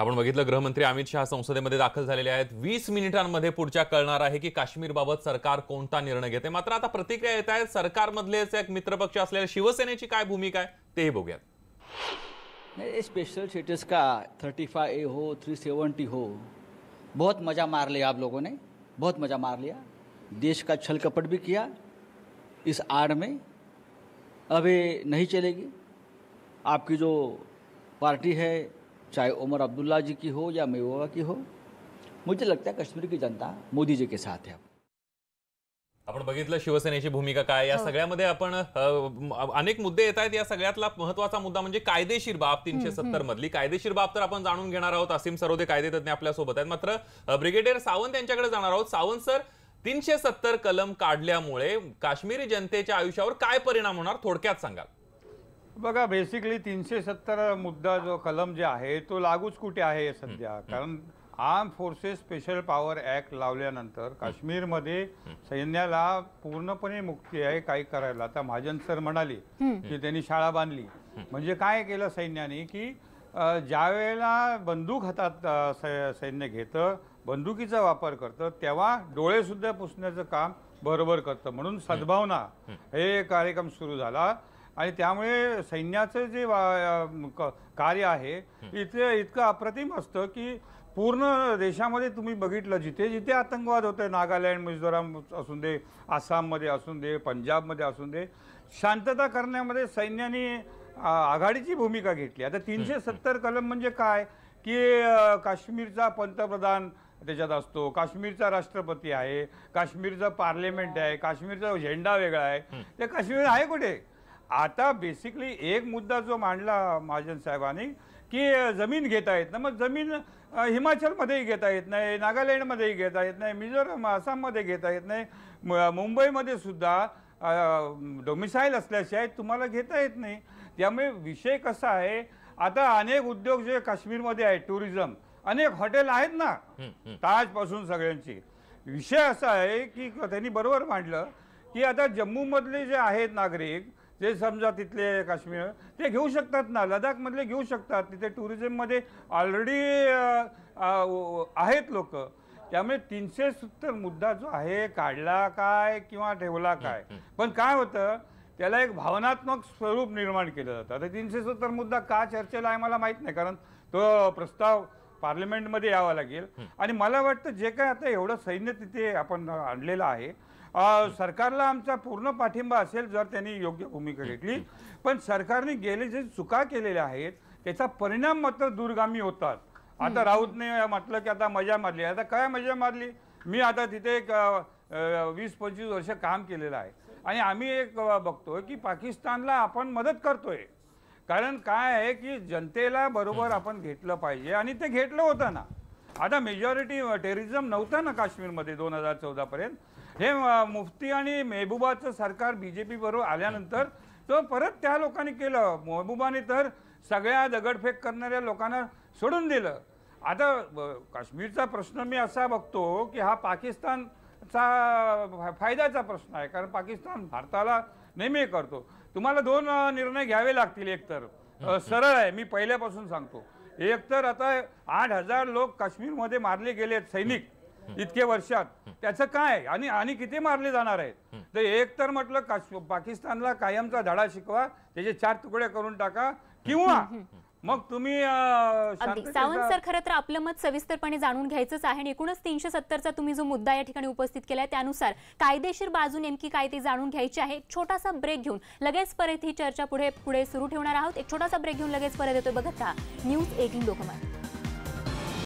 आपण बघितलं गृहमंत्री अमित शहा संसदेमध्ये दाखल झालेले आहेत वीस मिनिटांमध्ये पुढच्या कळणार आहे की काश्मीरबाबत सरकार कोणता निर्णय घेते मात्र आता प्रतिक्रिया येत आहेत सरकारमधलेच एक मित्रपक्ष असलेल्या शिवसेनेची काय भूमिका आहे तेही बघूयात स्पेशल स्टेटस का थर्टी फाय ए हो थ्री सेवन्टी हो बहुत मज़ा मार लिया आप लोगों ने बहुत मज़ा मार लिया देश का छल कपट भी किया इस आड़ में अभी नहीं चलेगी आपकी जो पार्टी है चाहे उमर अब्दुल्ला जी की हो या मेवा की हो मुझे लगता है कश्मीर की जनता मोदी जी के साथ है आपण बघितलं शिवसेनेची भूमिका काय या हो. सगळ्यामध्ये आपण अनेक मुद्दे येत आहेत या सगळ्यातला महत्वाचा मुद्दा म्हणजे कायदेशीर बाब तीनशे सत्तर मधली कायदेशीर बाब तर आपण जाणून घेणार आहोत असीम सरोदे कायदेतज्ञ आपल्या सोबत आहेत मात्र ब्रिगेडियर सावंत यांच्याकडे जाणार आहोत सावंत सर तीनशे सत्तर कलम काढल्यामुळे काश्मीरी जनतेच्या आयुष्यावर काय परिणाम होणार थोडक्यात सांगाल बघा बेसिकली तीनशे सत्तर मुद्दा जो कलम जे आहे तो लागूच कुठे आहे सध्या कारण arm forces special power act लावल्यानंतर काश्मीरमध्ये सैन्याला पूर्णपणे मुक्ती आहे काही करायला आता महाजन सर म्हणाले की त्यांनी शाळा बांधली म्हणजे काय केलं सैन्याने की ज्या वेळेला बंदूक हातात सैन्य घेतं बंदुकीचा वापर करतं तेव्हा डोळेसुद्धा पुसण्याचं काम बरोबर करतं म्हणून सद्भावना हे कार्यक्रम सुरू झाला आणि त्यामुळे सैन्याचं जे कार्य आहे इथे इतकं अप्रतिम असतं की पूर्ण देशामध्ये तुम्ही बघितलं जिथे जिथे आतंकवाद होतोय नागालँड मिझोराम असून दे आसाममध्ये असून दे पंजाबमध्ये असून दे शांतता करण्यामध्ये सैन्याने आघाडीची भूमिका घेतली आता तीनशे सत्तर कलम म्हणजे काय की काश्मीरचा पंतप्रधान त्याच्यात असतो काश्मीरचा राष्ट्रपती आहे काश्मीरचं पार्लमेंट आहे काश्मीरचा झेंडा वेगळा आहे ते काश्मीर आहे कुठे आता बेसिकली एक मुद्दा जो मांडला महाजन साहेबांनी की जमीन घेता येत ना मग जमीन हिमाचलमध्येही घेता येत नाही नागालँडमध्येही घेता येत नाही मिझोरम आसाममध्ये घेता येत नाही मुंबईमध्ये सुद्धा डोमिसाईल असल्याशिवाय तुम्हाला घेता येत नाही त्यामुळे विषय कसा आहे आता अनेक उद्योग जे काश्मीरमध्ये आहेत टुरिझम अनेक हॉटेल आहेत ना ताजपासून सगळ्यांची विषय असा आहे की त्यांनी बरोबर मांडलं की आता जम्मूमधले जे आहेत नागरिक ते समजा तिथले काश्मीर ते घेऊ शकतात ना लडाखमधले घेऊ शकतात तिथे टुरिझममध्ये ऑलरेडी आहेत लोक त्यामुळे तीनशे सत्तर मुद्दा जो आहे काढला काय किंवा ठेवला काय पण काय होतं त्याला एक भावनात्मक स्वरूप निर्माण केलं जातं आता तीनशे सत्तर मुद्दा का चर्चेला आहे मला माहीत नाही कारण तो प्रस्ताव पार्लमेंटमध्ये यावा लागेल आणि मला वाटतं जे काय आता एवढं सैन्य तिथे आपण आणलेलं आहे सरकारला आमचा पूर्ण पाठिंबा असेल जर त्यांनी योग्य भूमिका घेतली पण सरकारने गेले जे चुका केलेल्या आहेत त्याचा परिणाम मात्र दूरगामी होतात आता राऊतने म्हटलं की आता मजा मारली आता काय मजा मारली मी आता तिथे एक वीस पंचवीस वर्ष काम केलेलं आहे आणि आम्ही एक बघतोय की पाकिस्तानला आपण मदत करतोय कारण काय आहे की जनतेला बरोबर आपण घेतलं पाहिजे आणि ते घेतलं होतं ना आता मेजॉरिटी टेरिझम नव्हता ना काश्मीरमध्ये दोन हजार चौदापर्यंत हे मुफ्ती आणि मेहबूबाचं सरकार बी जे पीबरोबर आल्यानंतर तो परत त्या लोकांनी केलं मेहबूबाने तर सगळ्या दगडफेक करणाऱ्या लोकांना सोडून दिलं आता काश्मीरचा प्रश्न मी असा बघतो की हा पाकिस्तानचा फायद्याचा प्रश्न आहे कारण पाकिस्तान भारताला नेहमी करतो तुम्हाला दोन निर्णय घ्यावे लागतील एकतर सरळ आहे मी पहिल्यापासून सांगतो एकतर आता आठ हजार लोक काश्मीरमध्ये मारले गेले सैनिक इतके वर्षात त्याचं काय आणि आणि किती मारले जाणार आहेत तर एक तर म्हटलं पाकिस्तानला कायमचा धडा शिकवा त्याचे चार तुकडे करून टाका किंवा मग तुम्ही सावंत सर खरं तर आपलं मत सविस्तरपणे जाणून घ्यायचंच आहे आणि एकूणच तीनशे सत्तरचा तुम्ही जो मुद्दा या ठिकाणी उपस्थित केला त्यानुसार कायदेशीर बाजू नेमकी काय ती जाणून घ्यायची आहे छोटासा ब्रेक घेऊन लगेच परत ही चर्चा पुढे पुढे सुरू ठेवणार आहोत एक छोटासा ब्रेक घेऊन लगेच परत येतोय बघत राहा न्यूज एटीन लोकमत